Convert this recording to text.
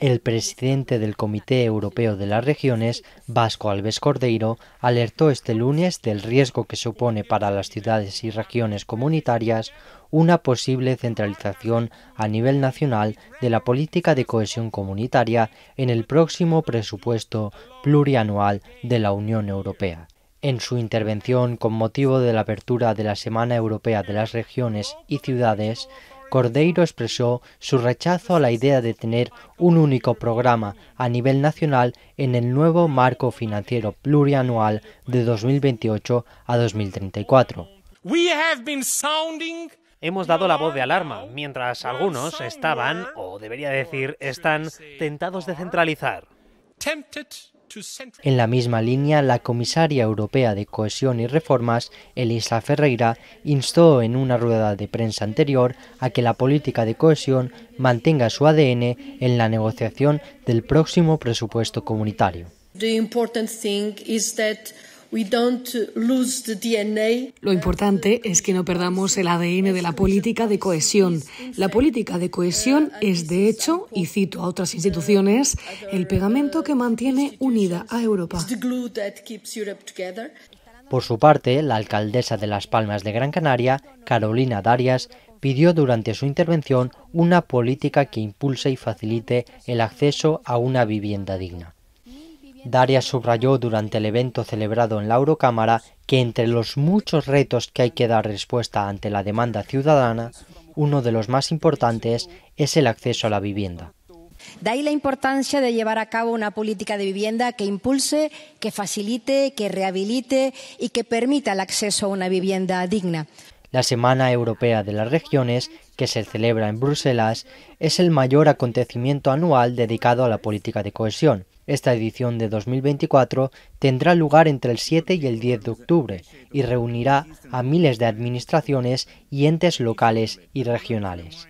El presidente del Comité Europeo de las Regiones, Vasco Alves Cordeiro, alertó este lunes del riesgo que supone para las ciudades y regiones comunitarias una posible centralización a nivel nacional de la política de cohesión comunitaria en el próximo presupuesto plurianual de la Unión Europea. En su intervención con motivo de la apertura de la Semana Europea de las Regiones y Ciudades, Cordeiro expresó su rechazo a la idea de tener un único programa a nivel nacional en el nuevo marco financiero plurianual de 2028 a 2034. Hemos dado la voz de alarma, mientras algunos estaban, o debería decir, están tentados de centralizar. En la misma línea, la comisaria europea de Cohesión y Reformas, Elisa Ferreira, instó en una rueda de prensa anterior a que la política de cohesión mantenga su ADN en la negociación del próximo presupuesto comunitario. Lo importante es que no perdamos el ADN de la política de cohesión. La política de cohesión es, de hecho, y cito a otras instituciones, el pegamento que mantiene unida a Europa. Por su parte, la alcaldesa de Las Palmas de Gran Canaria, Carolina Darias, pidió durante su intervención una política que impulse y facilite el acceso a una vivienda digna. Daria subrayó durante el evento celebrado en la Eurocámara que entre los muchos retos que hay que dar respuesta ante la demanda ciudadana, uno de los más importantes es el acceso a la vivienda. De ahí la importancia de llevar a cabo una política de vivienda que impulse, que facilite, que rehabilite y que permita el acceso a una vivienda digna. La Semana Europea de las Regiones, que se celebra en Bruselas, es el mayor acontecimiento anual dedicado a la política de cohesión. Esta edición de 2024 tendrá lugar entre el 7 y el 10 de octubre y reunirá a miles de administraciones y entes locales y regionales.